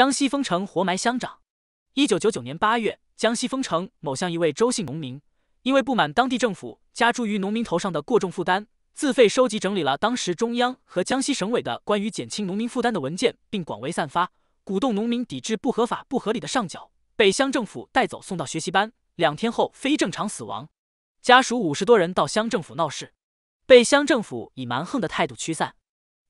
江西丰城活埋乡长。一九九九年八月，江西丰城某乡一位周姓农民，因为不满当地政府加诸于农民头上的过重负担，自费收集整理了当时中央和江西省委的关于减轻农民负担的文件，并广为散发，鼓动农民抵制不合法、不合理的上缴，被乡政府带走送到学习班，两天后非正常死亡。家属五十多人到乡政府闹事，被乡政府以蛮横的态度驱散。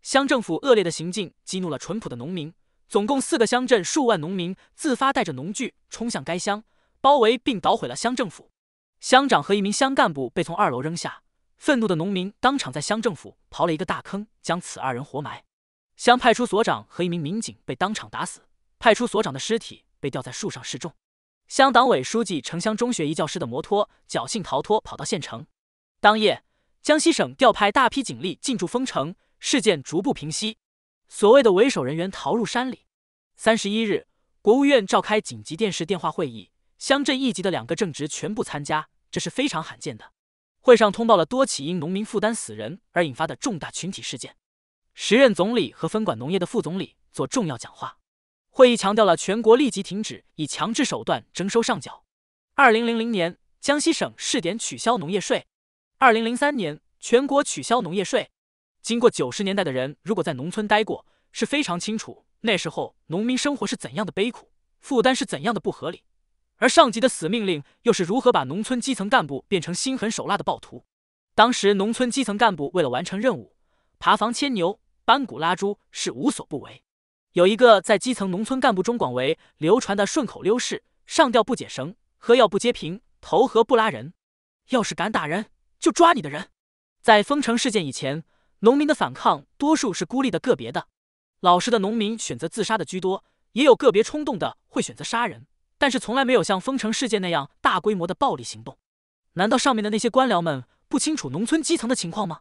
乡政府恶劣的行径激怒了淳朴的农民。总共四个乡镇，数万农民自发带着农具冲向该乡，包围并捣毁了乡政府。乡长和一名乡干部被从二楼扔下，愤怒的农民当场在乡政府刨了一个大坑，将此二人活埋。乡派出所长和一名民警被当场打死，派出所长的尸体被吊在树上示众。乡党委书记、城乡中学一教师的摩托侥幸逃脱，跑到县城。当夜，江西省调派大批警力进驻封城，事件逐步平息。所谓的为首人员逃入山里。三十一日，国务院召开紧急电视电话会议，乡镇一级的两个正职全部参加，这是非常罕见的。会上通报了多起因农民负担死人而引发的重大群体事件。时任总理和分管农业的副总理做重要讲话。会议强调了全国立即停止以强制手段征收上缴。二零零零年，江西省试点取消农业税；二零零三年，全国取消农业税。经过九十年代的人，如果在农村待过，是非常清楚那时候农民生活是怎样的悲苦，负担是怎样的不合理，而上级的死命令又是如何把农村基层干部变成心狠手辣的暴徒。当时农村基层干部为了完成任务，爬房牵牛、搬谷拉猪是无所不为。有一个在基层农村干部中广为流传的顺口溜是：上吊不解绳，喝药不接瓶，投河不拉人。要是敢打人，就抓你的人。在封城事件以前。农民的反抗多数是孤立的、个别的，老实的农民选择自杀的居多，也有个别冲动的会选择杀人，但是从来没有像封城事件那样大规模的暴力行动。难道上面的那些官僚们不清楚农村基层的情况吗？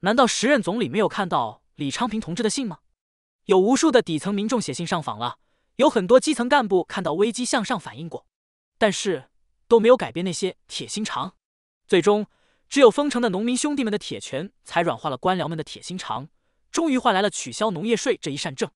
难道时任总理没有看到李昌平同志的信吗？有无数的底层民众写信上访了，有很多基层干部看到危机向上反映过，但是都没有改变那些铁心肠，最终。只有封城的农民兄弟们的铁拳，才软化了官僚们的铁心肠，终于换来了取消农业税这一善政。